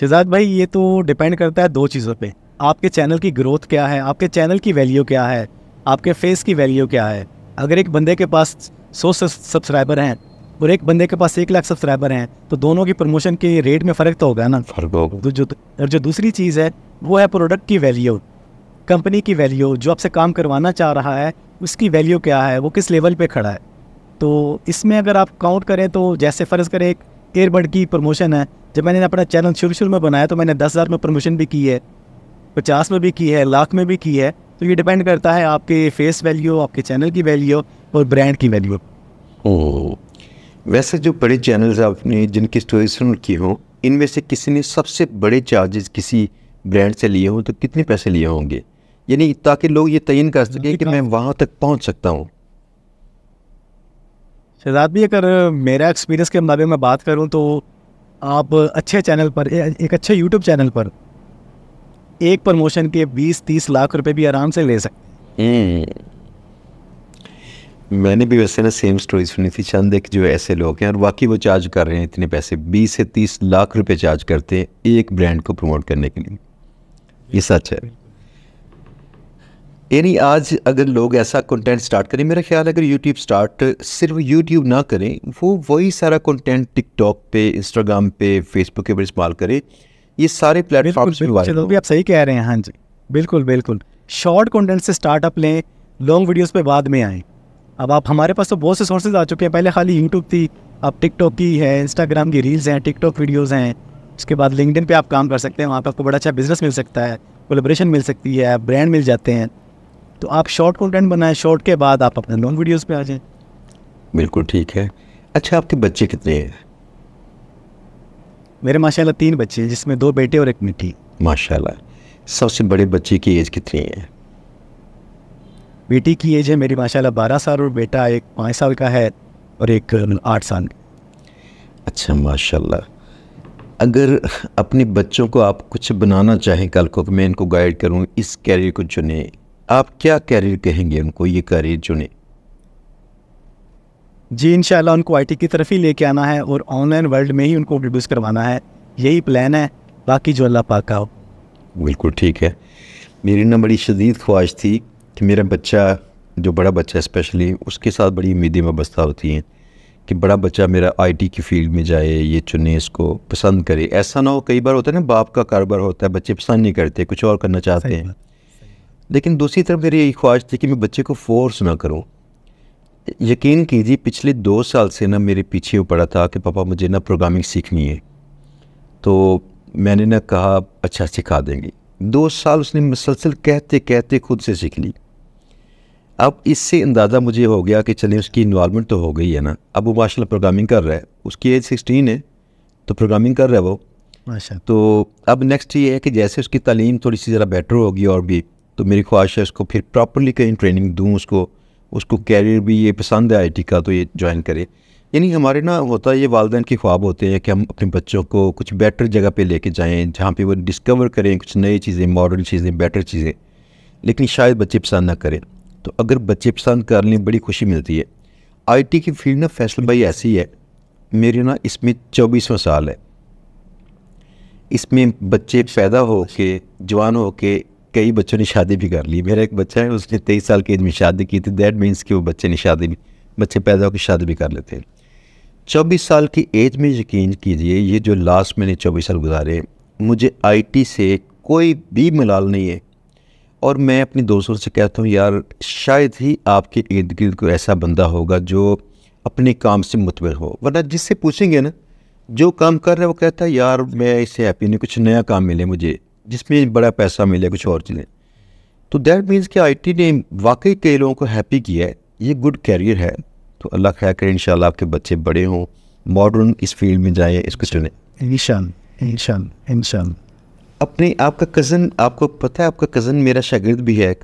शहजाद भाई ये तो डिपेंड करता है दो चीज़ों पे आपके चैनल की ग्रोथ क्या है आपके चैनल की वैल्यू क्या है आपके फेस की वैल्यू क्या है अगर एक बंदे के पास सौ सब्सक्राइबर हैं और एक बंदे के पास एक लाख सब्सक्राइबर हैं तो दोनों की प्रमोशन के रेट में फ़र्क तो होगा ना फर्क होगा तो जो और जो दूसरी चीज़ है वो है प्रोडक्ट की वैल्यू कंपनी की वैल्यू जो आपसे काम करवाना चाह रहा है उसकी वैल्यू क्या है वो किस लेवल पर खड़ा है तो इसमें अगर आप काउंट करें तो जैसे फ़र्ज़ करें एक एयरबड की प्रमोशन है जब मैंने अपना चैनल शुरू शुरू में बनाया तो मैंने दस हज़ार में प्रमोशन भी की है पचास में भी की है लाख में भी की है तो ये डिपेंड करता है आपके फेस वैल्यू आपके चैनल की वैल्यू और ब्रांड की वैल्यू ओह वैसे जो बड़े चैनल्स आपने जिनकी स्टोरी सुन की हो इनमें से किसी ने सबसे बड़े चार्जेस किसी ब्रांड से लिए हों तो कितने पैसे लिए होंगे यानी ताकि लोग ये तयन कर सकें हाँ, कि मैं वहाँ तक पहुँच सकता हूँ शहजाद भी अगर मेरा एक्सपीरियंस के मुताबिक मैं बात करूँ तो आप अच्छे चैनल पर एक अच्छे यूट्यूब चैनल पर एक प्रमोशन के 20-30 लाख रुपए भी आराम से ले सकते हम्म। मैंने भी वैसे ना सेम स्टोरी सुनी थी चंद एक जो ऐसे लोग हैं और वाकई वो चार्ज कर रहे हैं इतने पैसे 20 से 30 लाख रुपए चार्ज करते हैं एक ब्रांड को प्रमोट करने के लिए ये सच है यानी आज अगर लोग ऐसा कंटेंट स्टार्ट करें मेरा ख्याल है अगर यूट्यूब स्टार्ट सिर्फ यूट्यूब ना करें वो वही सारा कंटेंट टिकटॉक पे इंस्टाग्राम पे फेसबुक के इस्तेमाल करें ये सारे प्लेटफॉर्म्स भी आप सही कह रहे हैं हाँ जी बिल्कुल बिल्कुल शॉर्ट कंटेंट से स्टार्टअप लें लॉन्ग वीडियोस पे बाद में आएँ अब आप हमारे पास तो बहुत से सोर्सेज आ चुके हैं पहले खाली यूट्यूब थी अब टिकटॉक की है इंस्टाग्राम की रील्स हैं टिकटॉक वीडियोज़ हैं उसके बाद लिंकडिन पे आप काम कर सकते हैं वहाँ पर आपको बड़ा अच्छा बिजनेस मिल सकता है कोलेब्रेशन मिल सकती है ब्रांड मिल जाते हैं तो आप शॉर्ट कंटेंट बनाएं शॉर्ट के बाद आप अपने लॉन्ग वीडियोस पे आ जाएं बिल्कुल ठीक है अच्छा आपके बच्चे कितने हैं मेरे माशाल्लाह तीन बच्चे हैं जिसमें दो बेटे और एक मिट्टी माशाल्लाह सबसे बड़े बच्चे की एज कितनी है बेटी की एज है मेरी माशाल्लाह बारह साल और बेटा एक पाँच साल का है और एक मतलब आठ साल अच्छा माशाल्लाह अगर अपने बच्चों को आप कुछ बनाना चाहें कल को मैं इनको गाइड करूं इस कैरियर को चुने आप क्या कैरियर कहेंगे उनको ये कैरियर चुने जी इंशाल्लाह उनको आईटी की तरफ ही लेके आना है और ऑनलाइन वर्ल्ड में ही उनको इंट्रोड्यूस करवाना है यही प्लान है बाकी जो अल्लाह पाक हो बिल्कुल ठीक है मेरी ना बड़ी शदीद ख्वाहिश थी कि मेरा बच्चा जो बड़ा बच्चा स्पेशली उसके साथ बड़ी उम्मीदें वाबस्ता होती हैं कि बड़ा बच्चा मेरा आईटी की फील्ड में जाए ये चुने इसको पसंद करे ऐसा ना हो कई बार होता है ना बाप का कारोबार होता है बच्चे पसंद नहीं करते कुछ और करना चाहते हैं लेकिन दूसरी तरफ मेरी यही ख्वाहिश थी कि मैं बच्चे को फोर्स ना करूँ यकीन कीजिए पिछले दो साल से ना मेरे पीछे वो पड़ा था कि पापा मुझे ना प्रोग्रामिंग सीखनी है तो मैंने ना कहा अच्छा सिखा देंगे दो साल उसने मुसलसल कहते कहते खुद से सीख ली अब इससे अंदाज़ा मुझे हो गया कि चलें उसकी इन्वालमेंट तो हो गई है ना अब वो माशा प्रोग्रामिंग कर रहा है उसकी एज सिक्सटीन है तो प्रोग्रामिंग कर रहा है वो अच्छा तो अब नेक्स्ट ये है कि जैसे उसकी तालीम थोड़ी सी ज़रा बेटर होगी और भी तो मेरी ख्वाहिश है उसको फिर प्रॉपरली कहीं ट्रेनिंग दूँ उसको उसको कैरियर भी ये पसंद है आई का तो ये ज्वाइन करे यानी हमारे ना होता है ये वालदे के ख्वाब होते हैं कि हम अपने बच्चों को कुछ बेटर जगह पे लेके जाएं जहाँ पे वो डिस्कवर करें कुछ नई चीज़ें मॉडर्न चीज़ें बेटर चीज़ें लेकिन शायद बच्चे पसंद ना करें तो अगर बच्चे पसंद कर लें बड़ी खुशी मिलती है आईटी की फील्ड ना फैसल भाई ऐसी है मेरे ना इसमें चौबीसवा साल है इसमें बच्चे पैदा हो के जवान हो के कई बच्चों ने शादी भी कर ली मेरा एक बच्चा है उसने तेईस साल की एज में शादी की थी दैट मीन्स कि वो बच्चे ने शादी भी बच्चे पैदा होकर शादी भी कर लेते हैं चौबीस साल की एज में यकीन कीजिए ये जो लास्ट मैंने चौबीस साल गुजारे मुझे आईटी से कोई भी मिलाल नहीं है और मैं अपने दोस्तों से कहता हूँ यार शायद ही आपके इर्द गिर्द को ऐसा बंदा होगा जो अपने काम से मुतमिन हो वरना जिससे पूछेंगे ना जो काम कर रहा है वो कहता है यार मैं इससे हैप्पी नहीं कुछ नया काम मिले मुझे जिसमें बड़ा पैसा मिले कुछ और चीज़ें तो दैट मीन्स कि आईटी ने वाकई कई लोगों को हैप्पी किया है ये गुड कैरियर है तो अल्लाह खैर करें इन आपके बच्चे बड़े हों मॉडर्न इस फील्ड में जाएँ इसको चुने इन इंशान इंशान अपने आपका कज़न आपको पता है आपका कज़न मेरा शागिर्द भी है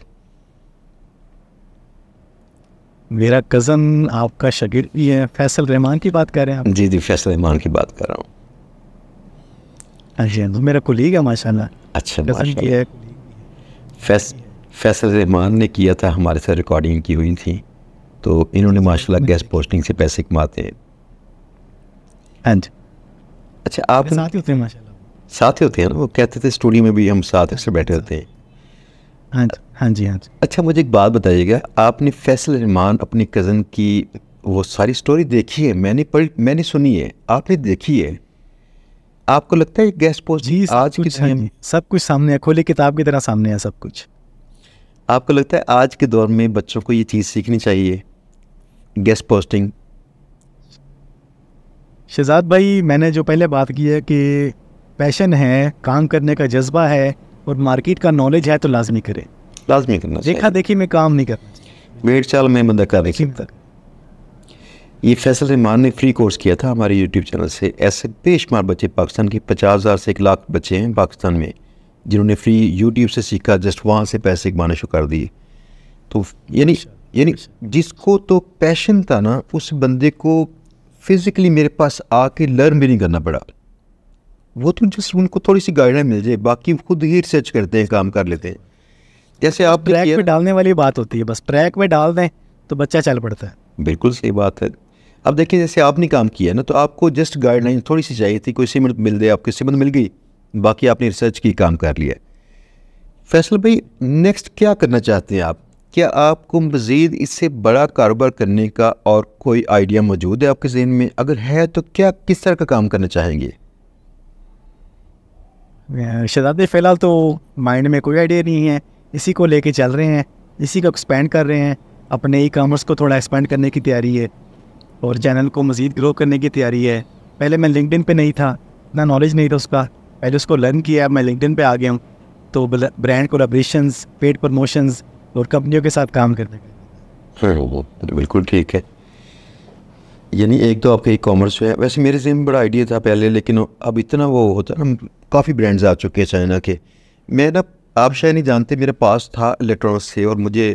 मेरा कज़न आपका शागिर्द भी है फैसल रहमान की बात कर रहे हैं आप जी जी फैसल रहमान की बात कर रहा हूँ अच्छा तो मेरा कुलीग है माशाल्लाह अच्छा फैस फैसल रहमान ने किया था हमारे साथ रिकॉर्डिंग की हुई थी तो इन्होंने माशाल्लाह गैस पोस्टिंग से पैसे कमाते हैं हाँ जी अच्छा आप साथ ही होते हैं माशाल्लाह साथ ही होते हैं ना वो कहते थे स्टूडियो में भी हम साथ अक्सर बैठे होते हैं हाँ जी हाँ जी हाँ जी अच्छा मुझे एक बात बताइएगा आपने फैसल रहमान अपनी कज़न की वो सारी स्टोरी देखी है मैंने पढ़ मैंने सुनी है आपने देखी है आपको लगता है गेस्ट पोस्ट जी आज की हाँ दुनिया सब कुछ सामने है खोले किताब की तरह सामने है सब कुछ आपको लगता है आज के दौर में बच्चों को ये चीज़ सीखनी चाहिए गेस्ट पोस्टिंग शहजाद भाई मैंने जो पहले बात की है कि पैशन है काम करने का जज्बा है और मार्केट का नॉलेज है तो लाजमी करें लाजमी करना देखा देखी मैं काम नहीं करना भेड़ चाल में बंदा कर तक ये फैसल रहमान ने फ्री कोर्स किया था हमारे यूट्यूब चैनल से ऐसे बेशुमार बच्चे पाकिस्तान के पचास हज़ार से एक लाख बच्चे हैं पाकिस्तान में जिन्होंने फ्री यूट्यूब से सीखा जस्ट वहाँ से पैसे कमाने शुरू कर दिए तो यानी यानी जिसको तो पैशन था ना उस बंदे को फिज़िकली मेरे पास आके लर्न भी नहीं करना पड़ा वो तो जस्ट उनको थोड़ी सी गाइडलाइन मिल जाए बाकी खुद ही रिसर्च करते हैं काम कर लेते हैं जैसे आप ट्रैक में डालने वाली बात होती है बस ट्रैक में डाल दें तो बच्चा चल पड़ता है बिल्कुल सही बात है अब देखिए जैसे आपने काम किया ना तो आपको जस्ट गाइडलाइन थोड़ी सी चाहिए थी कोई सीमेंट मिल दे आपको सीमेंट मिल गई बाकी आपने रिसर्च की काम कर लिया फैसल भाई नेक्स्ट क्या करना चाहते हैं आप क्या आपको मज़ीद इससे बड़ा कारोबार करने का और कोई आइडिया मौजूद है आपके जहन में अगर है तो क्या किस तरह का काम करना चाहेंगे शहजादे फ़िलहाल तो माइंड में कोई आइडिया नहीं है इसी को लेके चल रहे हैं इसी को एक्सपेंड कर रहे हैं अपने ई कॉमर्स को थोड़ा एक्सपेंड करने की तैयारी है और चैनल को मज़ीद ग्रो करने की तैयारी है पहले मैं लिंकडिन पे नहीं था इतना नॉलेज नहीं था उसका पहले उसको लर्न किया अब मैं लिंकडिन पे आ गया हूँ तो ब्रांड कोलाब्रेशन पेड प्रमोशंस और कंपनियों के साथ काम करने का बिल्कुल ठीक है यानी एक तो आपका ई कॉमर्स है वैसे मेरे से बड़ा आइडिया था पहले लेकिन अब इतना वो होता है ना काफ़ी ब्रांड्स आ चुके हैं चाइना के मैं ना आप शायद नहीं जानते मेरे पास था इलेक्ट्रॉनिक्स से और मुझे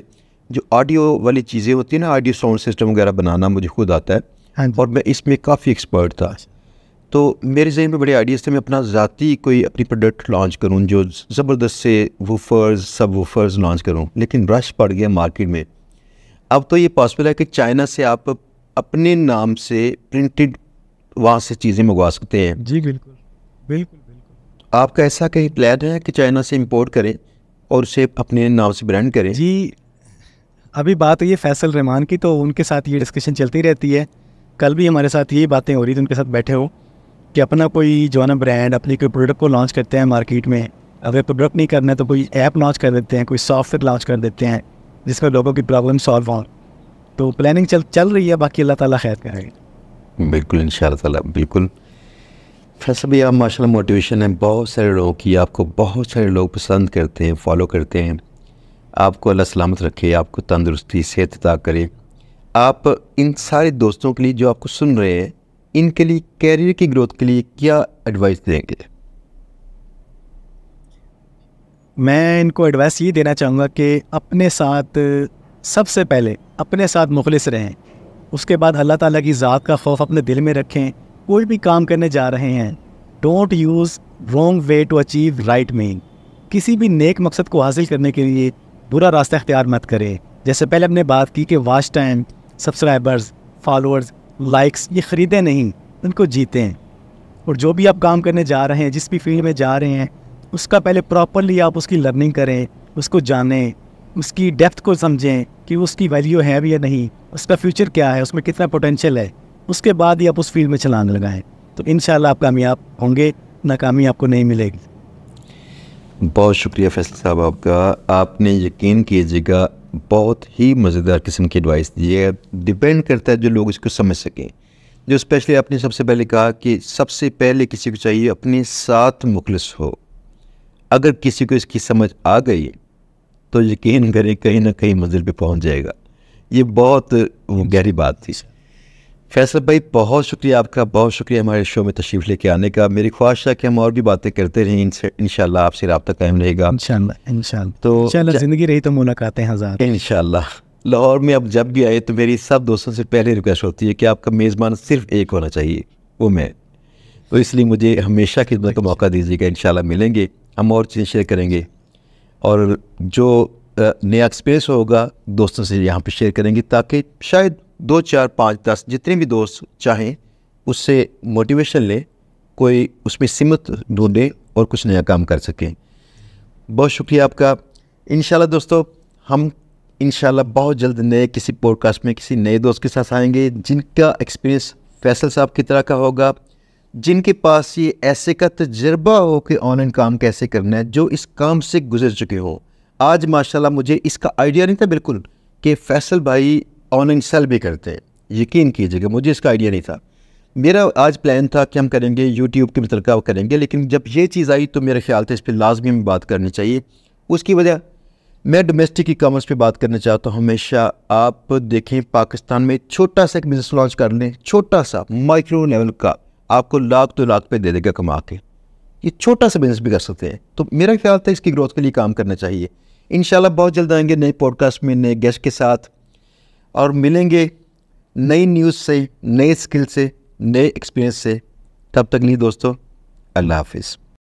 जो ऑडियो वाली चीज़ें होती हैं ना ऑडियो साउंड सिस्टम वगैरह बनाना मुझे खुद आता है हाँ और मैं इसमें काफ़ी एक्सपर्ट था तो मेरे जहन में बड़े आइडियाज़ थे मैं अपना ज़ाती कोई अपनी प्रोडक्ट लॉन्च करूँ जो ज़बरदस्त से वूफर्स सब वूफर्स लॉन्च करूँ लेकिन रश पड़ गया मार्केट में अब तो ये पॉसिबल है कि चाइना से आप अपने नाम से प्रिंटेड वहाँ से चीज़ें मंगवा सकते हैं जी बिल्कुल बिल्कुल बिल्कुल आपका ऐसा कहीं प्लान है कि चाइना से इम्पोर्ट करें और उसे अपने नाम से ब्रांड करें जी अभी बात हुई है फैसल रहमान की तो उनके साथ ये डिस्कशन चलती रहती है कल भी हमारे साथ यही बातें हो रही थी उनके साथ बैठे हो कि अपना कोई जो है ना ब्रांड अपने कोई प्रोडक्ट को लॉन्च करते हैं मार्केट में अगर प्रोडक्ट नहीं करना है तो कोई ऐप लॉन्च कर देते हैं कोई सॉफ्टवेयर लॉन्च कर देते हैं जिसमें लोगों की प्रॉब्लम सॉल्व हों तो प्लानिंग चल चल रही है बाकी अल्लाह ताला खैर करेंगे बिल्कुल इन ताला बिल्कुल फैसल भैया माशा मोटिवेशन है बहुत सारे लोगों की आपको बहुत सारे लोग पसंद करते हैं फॉलो करते हैं आपको अल्लाह सलामत रखे आपको तंदुरुस्ती सेहत अदा करे आप इन सारे दोस्तों के लिए जो आपको सुन रहे हैं इनके लिए कैरियर की ग्रोथ के लिए क्या एडवाइस देंगे मैं इनको एडवाइस ये देना चाहूँगा कि अपने साथ सबसे पहले अपने साथ मुखलिस रहें उसके बाद अल्लाह ताला की ज़ात का खौफ अपने दिल में रखें कोई भी काम करने जा रहे हैं don't use wrong way to achieve right mean किसी भी नेक मकसद को हासिल करने के लिए बुरा रास्ता अख्तियार मत करें जैसे पहले हमने बात की कि watch time subscribers followers likes ये ख़रीदें नहीं उनको जीतें और जो भी आप काम करने जा रहे हैं जिस भी फील्ड में जा रहे हैं उसका पहले प्रॉपरली आप उसकी लर्निंग करें उसको जानें उसकी डेप्थ को समझें कि उसकी वैल्यू है भी या नहीं उसका फ्यूचर क्या है उसमें कितना पोटेंशियल है उसके बाद ही आप उस फील्ड में छलांग लगाएं तो इन आप कामयाब होंगे नाकामी आपको नहीं मिलेगी बहुत शुक्रिया फैसल साहब आपका आपने यकीन कीजिएगा बहुत ही मज़ेदार किस्म की एडवाइस दी है डिपेंड करता है जो लोग इसको समझ सकें जो स्पेशली आपने सबसे पहले कहा कि सबसे पहले किसी को चाहिए अपने साथ मुखलस हो अगर किसी को इसकी समझ आ गई तो यकीन करें कहीं ना कहीं मंजिल पे पहुंच जाएगा ये बहुत गहरी बात थी सर फैसल भाई बहुत शुक्रिया आपका बहुत शुक्रिया हमारे शो में तशरीफ़ लेके आने का मेरी ख्वाहिश है कि हम और भी बातें करते रहें इनसे इन आपसे रबता कायम रहेगा इन तो ज़िंदगी रही तो मुलाकातें हज़ार इन लाहौर में अब जब भी आए तो मेरी सब दोस्तों से पहले रिक्वेस्ट होती है कि आपका मेज़बान सिर्फ एक होना चाहिए वो मैं तो इसलिए मुझे हमेशा खिदमत का अच्छा। मौका दीजिएगा इन मिलेंगे हम और चीज़ें शेयर करेंगे और जो नया एक्सपीरियंस होगा दोस्तों से यहाँ पे शेयर करेंगे ताकि शायद दो चार पाँच दस जितने भी दोस्त चाहें उससे मोटिवेशन लें कोई उसमें सीमत ढूंढें और कुछ नया काम कर सकें बहुत शुक्रिया आपका इन दोस्तों हम इन बहुत जल्द नए किसी पॉडकास्ट में किसी नए दोस्त के साथ आएंगे जिनका एक्सपीरियंस फैसल साहब की तरह का होगा जिनके पास ये ऐसे का तजर्बा हो कि ऑनलाइन काम कैसे करना है जो इस काम से गुजर चुके हो आज माशाल्लाह मुझे इसका आइडिया नहीं था बिल्कुल कि फैसल भाई ऑनलाइन सेल भी करते यकीन कीजिएगा मुझे इसका आइडिया नहीं था मेरा आज प्लान था कि हम करेंगे यूट्यूब के मतलब का करेंगे लेकिन जब ये चीज़ आई तो मेरे ख्याल से इस पर लाजमी में बात करनी चाहिए उसकी वजह मैं डोमेस्टिक ई कॉमर्स पर बात करना चाहता हूँ हमेशा आप देखें पाकिस्तान में छोटा सा एक बिज़नेस लॉन्च कर लें छोटा सा माइक्रो लेवल का आपको लाख दो लाख पे दे देगा कमा के ये छोटा सा बिज़नेस भी कर सकते हैं तो मेरा ख्याल था इसकी ग्रोथ के लिए काम करना चाहिए इन बहुत जल्द आएंगे नए पॉडकास्ट में नए गेस्ट के साथ और मिलेंगे नई न्यूज़ से नए स्किल से नए एक्सपीरियंस से तब तक नहीं दोस्तों अल्लाह हाफिज़